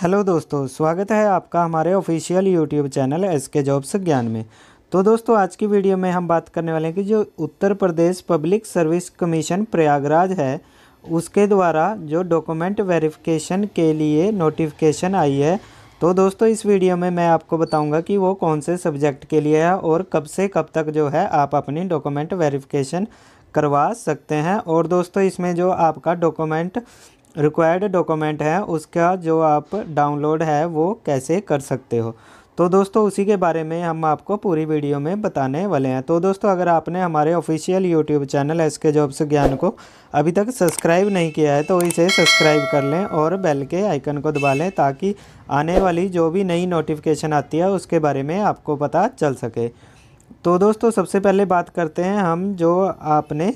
hello दोस्तों स्वागत है आपका हमारे official YouTube channel S K jobs Gyan में तो दोस्तों आज की वीडियो में हम बात करने वाले हैं कि जो Uttar Pradesh public service commission Prayagraj है उसके द्वारा जो डॉक्यूमेंट वेरिफिकेशन के लिए नोटिफिकेशन आई है तो दोस्तों इस वीडियो में मैं आपको बताऊँगा कि वो कौन से सब्जेक्ट के लिए है और कब से कब तक जो है आप अपनी डॉक्यूमेंट वेरिफिकेशन करवा सकते हैं और दोस्तों इसमें जो आपका डॉक्यूमेंट रिक्वायर्ड डॉक्यूमेंट है उसका जो आप डाउनलोड है वो कैसे कर सकते हो तो दोस्तों उसी के बारे में हम आपको पूरी वीडियो में बताने वाले हैं तो दोस्तों अगर आपने हमारे official YouTube channel S K jobs Gyan को अभी तक सब्सक्राइब नहीं किया है तो इसे सब्सक्राइब कर लें और बेल के आइकन को दबा लें ताकि आने वाली जो भी नई नोटिफिकेशन आती है उसके बारे में आपको पता चल सके तो दोस्तों सबसे पहले बात करते हैं हम जो आपने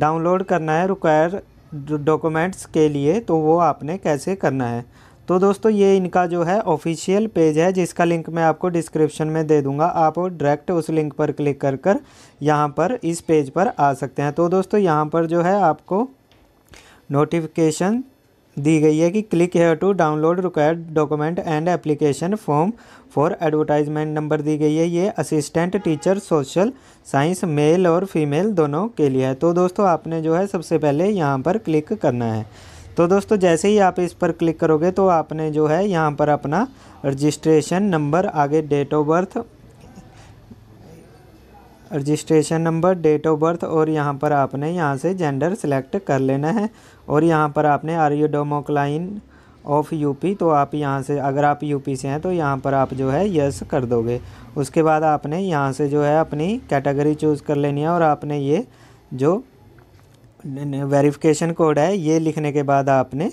डाउनलोड करना है रिक्वायर डॉक्यूमेंट्स के लिए तो वो आपने कैसे करना है तो दोस्तों ये इनका जो है ऑफिशियल पेज है जिसका लिंक मैं आपको डिस्क्रिप्शन में दे दूंगा आप डायरेक्ट उस लिंक पर क्लिक कर कर यहाँ पर इस पेज पर आ सकते हैं तो दोस्तों यहाँ पर जो है आपको नोटिफिकेशन दी गई है कि click here to download required document and application form for advertisement number दी गई है ये assistant teacher social science male और फीमेल दोनों के लिए है तो दोस्तों आपने जो है सबसे पहले यहाँ पर क्लिक करना है तो दोस्तों जैसे ही आप इस पर क्लिक करोगे तो आपने जो है यहाँ पर अपना रजिस्ट्रेशन नंबर आगे date of birth registration number date of birth और यहाँ पर आपने यहाँ से जेंडर सेलेक्ट कर लेना है और यहाँ पर आपने are you domicile of UP तो आप यहाँ से अगर आप यूपी से हैं तो यहाँ पर आप जो है यस कर दोगे उसके बाद आपने यहाँ से जो है अपनी कैटेगरी चूज़ कर लेनी है और आपने ये जो वेरिफिकेशन कोड है ये लिखने के बाद आपने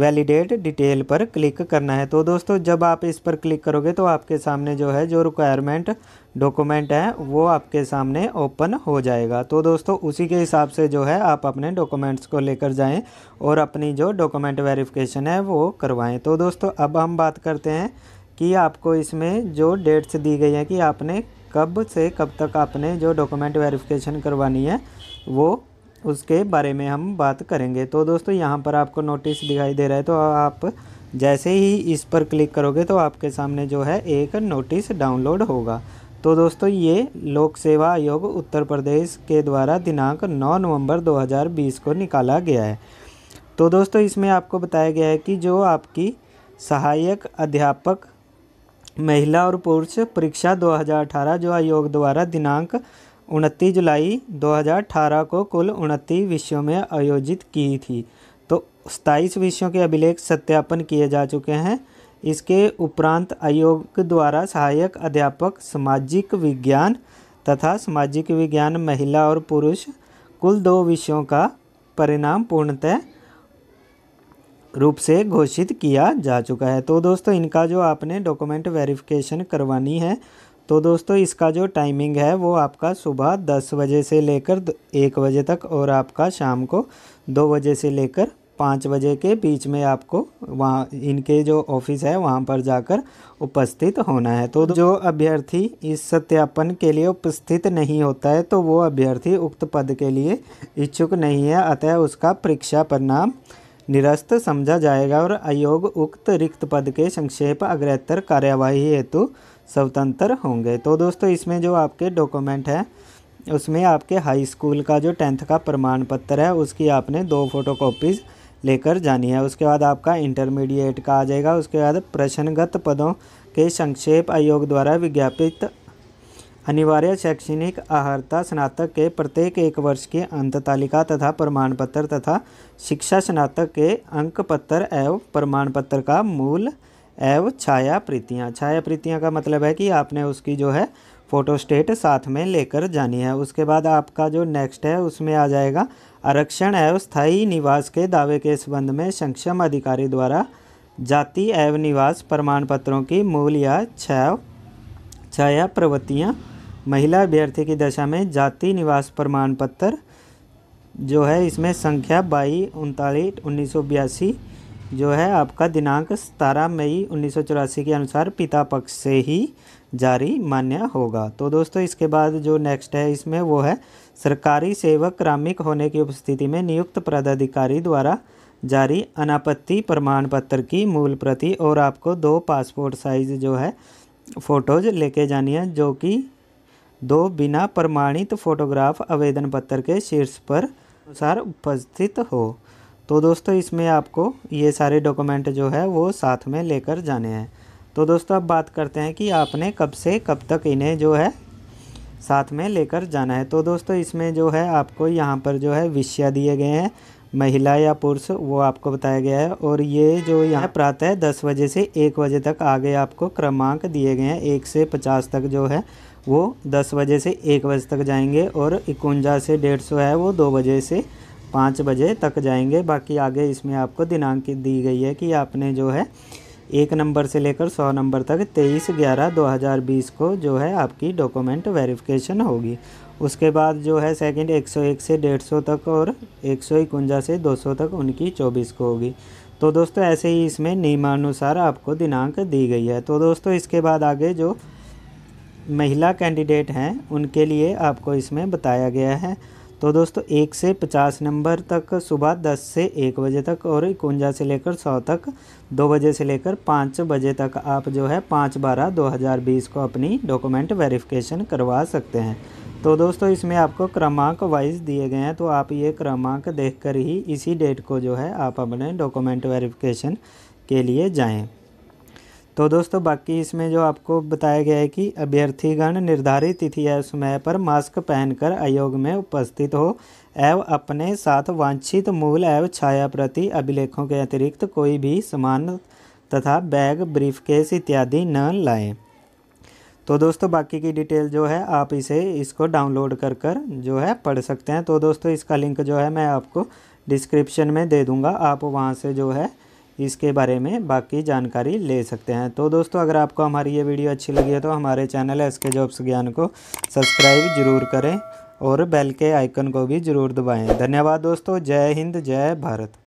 वैलिडेट डिटेल पर क्लिक करना है तो दोस्तों जब आप इस पर क्लिक करोगे तो आपके सामने जो है जो रिक्वायरमेंट डॉक्यूमेंट है वो आपके सामने ओपन हो जाएगा तो दोस्तों उसी के हिसाब से जो है आप अपने डॉक्यूमेंट्स को लेकर जाएं और अपनी जो डॉक्यूमेंट वेरिफिकेशन है वो करवाएं तो दोस्तों अब हम बात करते हैं कि आपको इसमें जो डेट्स दी गई हैं कि आपने कब से कब तक आपने जो डॉक्यूमेंट वेरिफिकेशन करवानी है वो उसके बारे में हम बात करेंगे तो दोस्तों यहाँ पर आपको नोटिस दिखाई दे रहा है तो आप जैसे ही इस पर क्लिक करोगे तो आपके सामने जो है एक नोटिस डाउनलोड होगा तो दोस्तों ये लोक सेवा आयोग उत्तर प्रदेश के द्वारा दिनांक 9 नवंबर 2020 को निकाला गया है तो दोस्तों इसमें आपको बताया गया है कि जो आपकी सहायक अध्यापक महिला और पुरुष परीक्षा 2018 जो आयोग द्वारा दिनांक उनतीस जुलाई 2018 को कुल उनतीस विषयों में आयोजित की थी तो सताईस विषयों के अभिलेख सत्यापन किए जा चुके हैं इसके उपरांत आयोग द्वारा सहायक अध्यापक सामाजिक विज्ञान तथा सामाजिक विज्ञान महिला और पुरुष कुल दो विषयों का परिणाम पूर्णतः रूप से घोषित किया जा चुका है तो दोस्तों इनका जो आपने डॉक्यूमेंट वेरिफिकेशन करवानी है तो दोस्तों इसका जो टाइमिंग है वो आपका सुबह दस बजे से लेकर एक बजे तक और आपका शाम को दो बजे से लेकर पाँच बजे के बीच में आपको वहाँ इनके जो ऑफिस है वहाँ पर जाकर उपस्थित होना है तो जो अभ्यर्थी इस सत्यापन के लिए उपस्थित नहीं होता है तो वो अभ्यर्थी उक्त पद के लिए इच्छुक नहीं है अतः उसका परीक्षा परिणाम निरस्त समझा जाएगा और आयोग उक्त रिक्त पद के संक्षेप अग्रहतर कार्यवाही हेतु स्वतंत्र होंगे तो दोस्तों इसमें जो आपके डॉक्यूमेंट हैं उसमें आपके हाई स्कूल का जो टेंथ का प्रमाण पत्र है उसकी आपने दो फोटो कॉपीज़ लेकर जानी है उसके बाद आपका इंटरमीडिएट का आ जाएगा उसके बाद प्रश्नगत पदों के संक्षेप आयोग द्वारा विज्ञापित अनिवार्य शैक्षणिक आहारता स्नातक के प्रत्येक एक वर्ष की अंत तालिका तथा प्रमाण पत्र तथा शिक्षा स्नातक के अंक पत्र एवं प्रमाण पत्र का मूल एव छाया प्रीतियाँ छाया प्रीतियाँ का मतलब है कि आपने उसकी जो है फ़ोटो स्टेट साथ में लेकर जानी है उसके बाद आपका जो नेक्स्ट है उसमें आ जाएगा आरक्षण एवं स्थायी निवास के दावे के संबंध में सक्षम अधिकारी द्वारा जाति एवं निवास प्रमाण पत्रों की मूल या छाया छाया प्रवृत्तियाँ महिला अभ्यर्थी की दशा में जाति निवास प्रमाण पत्र जो है इसमें संख्या बाई उनतालीस उन्नीस सौ बयासी जो है आपका दिनांक सतारह मई उन्नीस के अनुसार पिता पक्ष से ही जारी मान्य होगा तो दोस्तों इसके बाद जो नेक्स्ट है इसमें वो है सरकारी सेवक क्रामिक होने की उपस्थिति में नियुक्त पदाधिकारी द्वारा जारी अनापत्ति प्रमाण पत्र की मूल प्रति और आपको दो पासपोर्ट साइज जो है फ़ोटोज लेके जानी है जो कि दो बिना प्रमाणित फ़ोटोग्राफ आवेदन पत्र के शीर्ष पर अनुसार उपस्थित हो तो दोस्तों इसमें आपको ये सारे डॉक्यूमेंट जो है वो साथ में लेकर जाने हैं तो दोस्तों अब बात करते हैं कि आपने कब से कब तक इन्हें जो है साथ में लेकर जाना है तो दोस्तों इसमें जो है आपको यहाँ पर जो है विषय दिए गए हैं महिला या पुरुष वो आपको बताया गया है और ये जो यहाँ प्रातः दस बजे से एक बजे तक आगे आपको क्रमांक दिए गए हैं एक से पचास तक जो है वो दस बजे से एक बजे तक जाएंगे और इकवंजा से डेढ़ सौ है वो दो बजे से पाँच बजे तक जाएंगे बाकी आगे इसमें आपको दिनांक दी गई है कि आपने जो है एक नंबर से लेकर सौ नंबर तक तेईस ग्यारह दो हज़ार बीस को जो है आपकी डॉक्यूमेंट वेरिफिकेशन होगी उसके बाद जो है सेकंड एक से डेढ़ सौ तक और एक सौ इकवंजा से दो सौ तक उनकी चौबीस को होगी तो दोस्तों ऐसे ही इसमें नियमानुसार आपको दिनांक दी गई है तो दोस्तों इसके बाद आगे जो महिला कैंडिडेट हैं उनके लिए आपको इसमें बताया गया है तो दोस्तों एक से पचास नंबर तक सुबह दस से एक बजे तक और इकवंजा से लेकर सौ तक दो बजे से लेकर पाँच बजे तक आप जो है पाँच बारह दो हज़ार बीस को अपनी डॉक्यूमेंट वेरिफिकेशन करवा सकते हैं तो दोस्तों इसमें आपको क्रमांक वाइज दिए गए हैं तो आप ये क्रमांक देखकर ही इसी डेट को जो है आप अपने डॉक्यूमेंट वेरिफिकेशन के लिए जाएँ तो दोस्तों बाकी इसमें जो आपको बताया गया है कि अभ्यर्थीगण निर्धारित तिथि या समय पर मास्क पहनकर आयोग में उपस्थित हो एवं अपने साथ वांछित मूल एवं छाया प्रति अभिलेखों के अतिरिक्त कोई भी सामान तथा बैग ब्रीफकेस इत्यादि न लाएं तो दोस्तों बाकी की डिटेल जो है आप इसे इसको डाउनलोड कर कर जो है पढ़ सकते हैं तो दोस्तों इसका लिंक जो है मैं आपको डिस्क्रिप्शन में दे दूँगा आप वहाँ से जो है इसके बारे में बाकी जानकारी ले सकते हैं तो दोस्तों अगर आपको हमारी ये वीडियो अच्छी लगी है तो हमारे channel S K jobs Gyan को सब्सक्राइब जरूर करें और बेल के आइकन को भी ज़रूर दबाएं धन्यवाद दोस्तों जय हिंद जय भारत